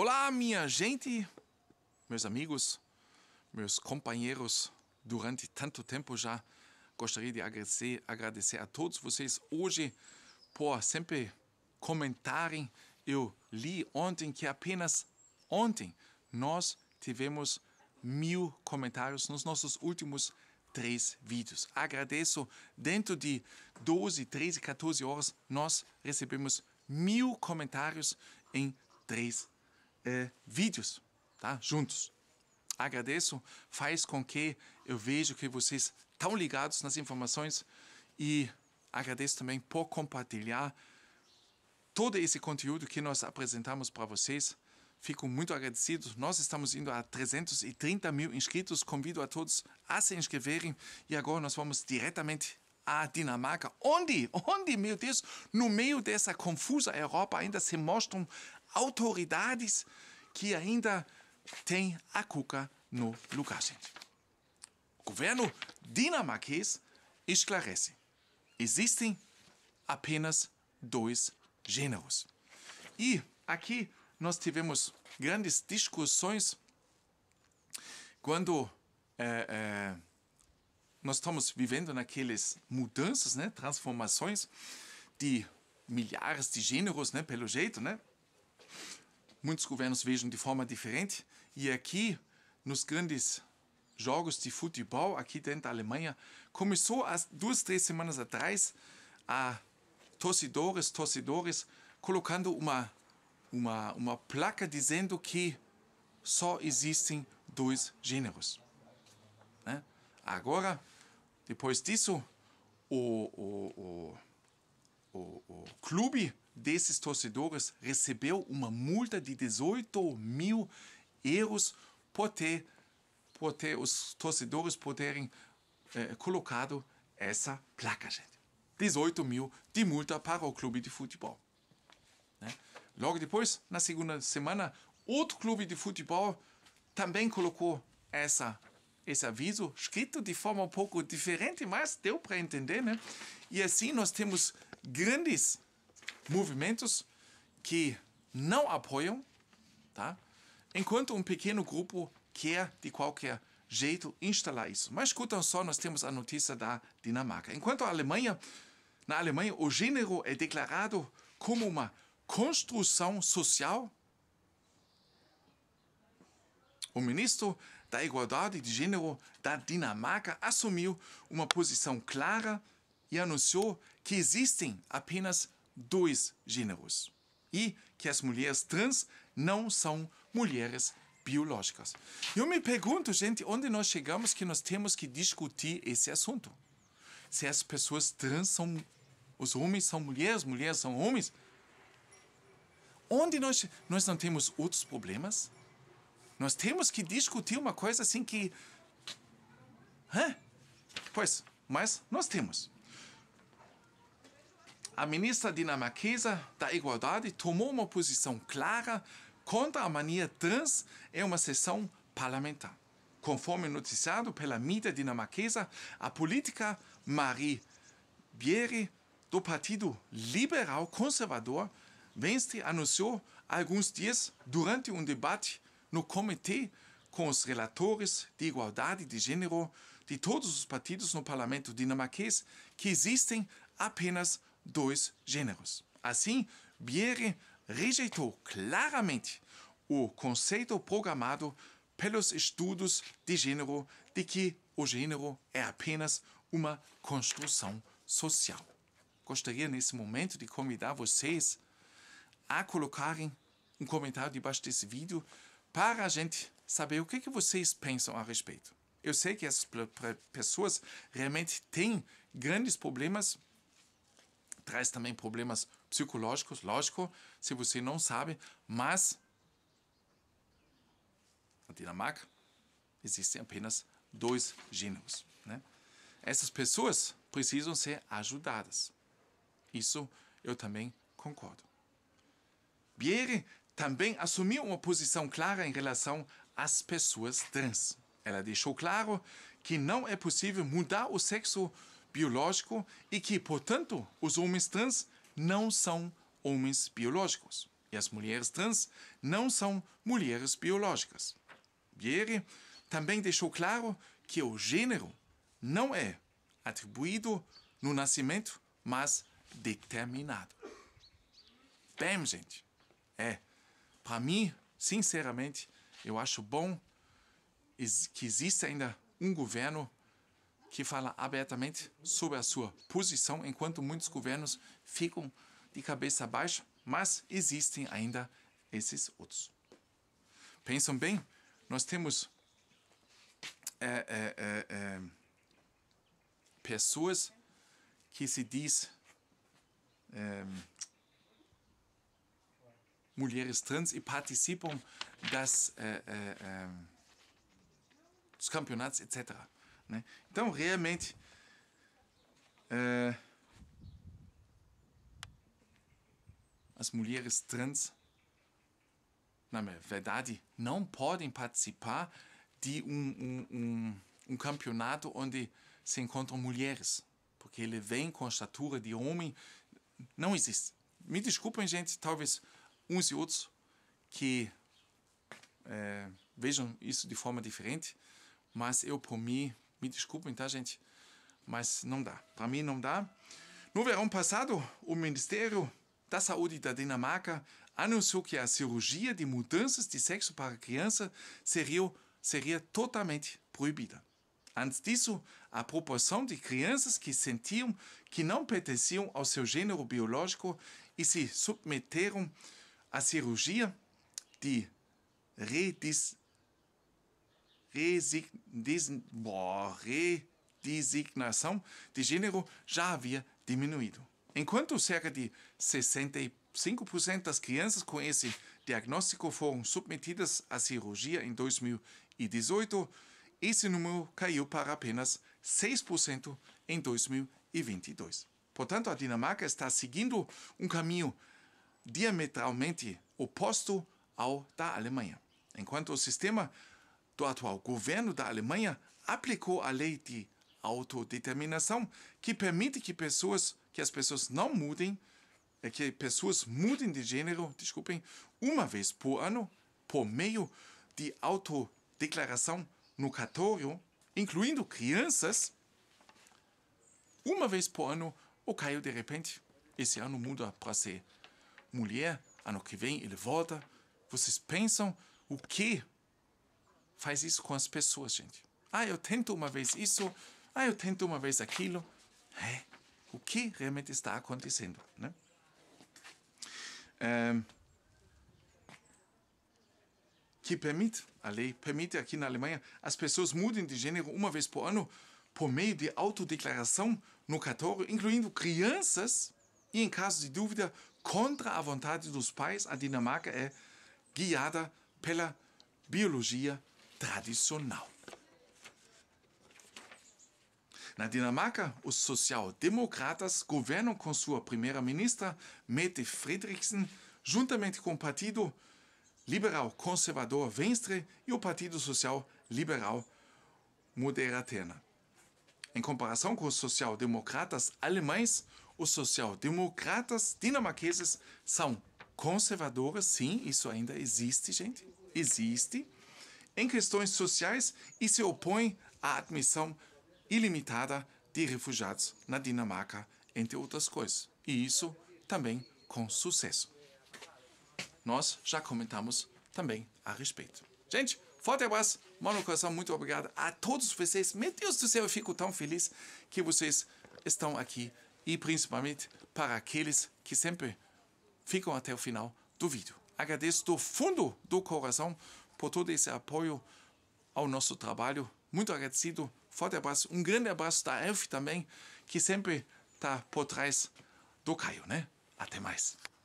Olá, minha gente, meus amigos, meus companheiros. Durante tanto tempo já gostaria de agradecer, agradecer a todos vocês hoje por sempre comentarem. Eu li ontem que apenas ontem nós tivemos mil comentários nos nossos últimos três vídeos. Agradeço. Dentro de 12, 13, 14 horas, nós recebemos mil comentários em três é, vídeos, tá? Juntos. Agradeço, faz com que eu vejo que vocês estão ligados nas informações e agradeço também por compartilhar todo esse conteúdo que nós apresentamos para vocês. Fico muito agradecido. Nós estamos indo a 330 mil inscritos. Convido a todos a se inscreverem. E agora nós vamos diretamente à Dinamarca, onde, onde, meu Deus, no meio dessa confusa Europa ainda se mostram autoridades que ainda têm a cuca no lugar, gente. O governo dinamarquês esclarece: existem apenas dois gêneros. E aqui nós tivemos grandes discussões quando é, é, nós estamos vivendo naqueles mudanças, né, transformações de milhares de gêneros, né, pelo jeito, né, muitos governos vejam de forma diferente. E aqui, nos grandes jogos de futebol, aqui dentro da Alemanha, começou há duas, três semanas atrás a torcedores, torcedores colocando uma, uma, uma placa dizendo que só existem dois gêneros. Né? Agora, depois disso, o, o, o, o, o clube desses torcedores recebeu uma multa de 18 mil euros por ter, por ter os torcedores poderem eh, colocado essa placa, gente. 18 mil de multa para o clube de futebol. Né? Logo depois, na segunda semana, outro clube de futebol também colocou essa esse aviso escrito de forma um pouco diferente, mas deu para entender, né? E assim nós temos grandes movimentos que não apoiam, tá? enquanto um pequeno grupo quer, de qualquer jeito, instalar isso. Mas escutam só, nós temos a notícia da Dinamarca. Enquanto a Alemanha, na Alemanha, o gênero é declarado como uma construção social, o ministro da Igualdade de Gênero da Dinamarca assumiu uma posição clara e anunciou que existem apenas dois gêneros. E que as mulheres trans não são mulheres biológicas. Eu me pergunto, gente, onde nós chegamos que nós temos que discutir esse assunto? Se as pessoas trans são. Os homens são mulheres, mulheres são homens. Onde nós, nós não temos outros problemas? Nós temos que discutir uma coisa assim que. Hã? Pois, mas nós temos a ministra dinamarquesa da Igualdade tomou uma posição clara contra a mania trans em uma sessão parlamentar. Conforme noticiado pela mídia dinamarquesa, a política Marie Bieri, do Partido Liberal Conservador, Venstre anunciou há alguns dias, durante um debate no comitê com os relatores de igualdade de gênero de todos os partidos no parlamento dinamarquês, que existem apenas dois gêneros. Assim, Bierre rejeitou claramente o conceito programado pelos estudos de gênero de que o gênero é apenas uma construção social. Gostaria nesse momento de convidar vocês a colocarem um comentário debaixo desse vídeo para a gente saber o que, é que vocês pensam a respeito. Eu sei que essas pessoas realmente têm grandes problemas traz também problemas psicológicos, lógico, se você não sabe, mas na Dinamarca existem apenas dois gêneros. Né? Essas pessoas precisam ser ajudadas. Isso eu também concordo. Bieri também assumiu uma posição clara em relação às pessoas trans. Ela deixou claro que não é possível mudar o sexo biológico e que, portanto, os homens trans não são homens biológicos e as mulheres trans não são mulheres biológicas. Bieri também deixou claro que o gênero não é atribuído no nascimento, mas determinado. Bem, gente, é. Para mim, sinceramente, eu acho bom que exista ainda um governo que fala abertamente sobre a sua posição, enquanto muitos governos ficam de cabeça baixa, mas existem ainda esses outros. Pensam bem, nós temos é, é, é, é pessoas que se diz é, mulheres trans e participam das, é, dos campeonatos, etc. Né? Então, realmente, é, as mulheres trans, na verdade, não podem participar de um, um, um, um campeonato onde se encontram mulheres, porque ele vem com a estatura de homem, não existe. Me desculpem, gente, talvez uns e outros que é, vejam isso de forma diferente, mas eu, por mim, me desculpem, tá, gente? Mas não dá. Para mim, não dá. No verão passado, o Ministério da Saúde da Dinamarca anunciou que a cirurgia de mudanças de sexo para criança seria, seria totalmente proibida. Antes disso, a proporção de crianças que sentiam que não pertenciam ao seu gênero biológico e se submeteram à cirurgia de redistribuição redesignação de gênero já havia diminuído. Enquanto cerca de 65% das crianças com esse diagnóstico foram submetidas à cirurgia em 2018, esse número caiu para apenas 6% em 2022. Portanto, a Dinamarca está seguindo um caminho diametralmente oposto ao da Alemanha. Enquanto o sistema do atual governo da Alemanha aplicou a lei de autodeterminação que permite que pessoas que as pessoas não mudem é que pessoas mudem de gênero, desculpem, uma vez por ano por meio de autodeclaração no cartório, incluindo crianças. Uma vez por ano, o Caio de repente esse ano muda para ser mulher, ano que vem ele volta. Vocês pensam o que faz isso com as pessoas, gente. Ah, eu tento uma vez isso, ah, eu tento uma vez aquilo. É, o que realmente está acontecendo, né? É, que permite, a lei permite aqui na Alemanha, as pessoas mudem de gênero uma vez por ano por meio de autodeclaração no cartório, incluindo crianças e, em caso de dúvida, contra a vontade dos pais, a Dinamarca é guiada pela biologia tradicional. Na Dinamarca, os social-democratas governam com sua primeira-ministra, Mette Frederiksen, juntamente com o Partido Liberal Conservador Venstre e o Partido Social Liberal Moderaterna. Em comparação com os social-democratas alemães, os social-democratas dinamarqueses são conservadores, sim, isso ainda existe, gente, existe, em questões sociais e se opõe à admissão ilimitada de refugiados na Dinamarca, entre outras coisas. E isso também com sucesso. Nós já comentamos também a respeito. Gente, forte abraço, mano coração, muito obrigado a todos vocês. Meu Deus do céu, eu fico tão feliz que vocês estão aqui e principalmente para aqueles que sempre ficam até o final do vídeo. Agradeço do fundo do coração por todo esse apoio ao nosso trabalho. Muito agradecido, forte abraço. Um grande abraço da Elf também, que sempre está por trás do Caio, né? Até mais.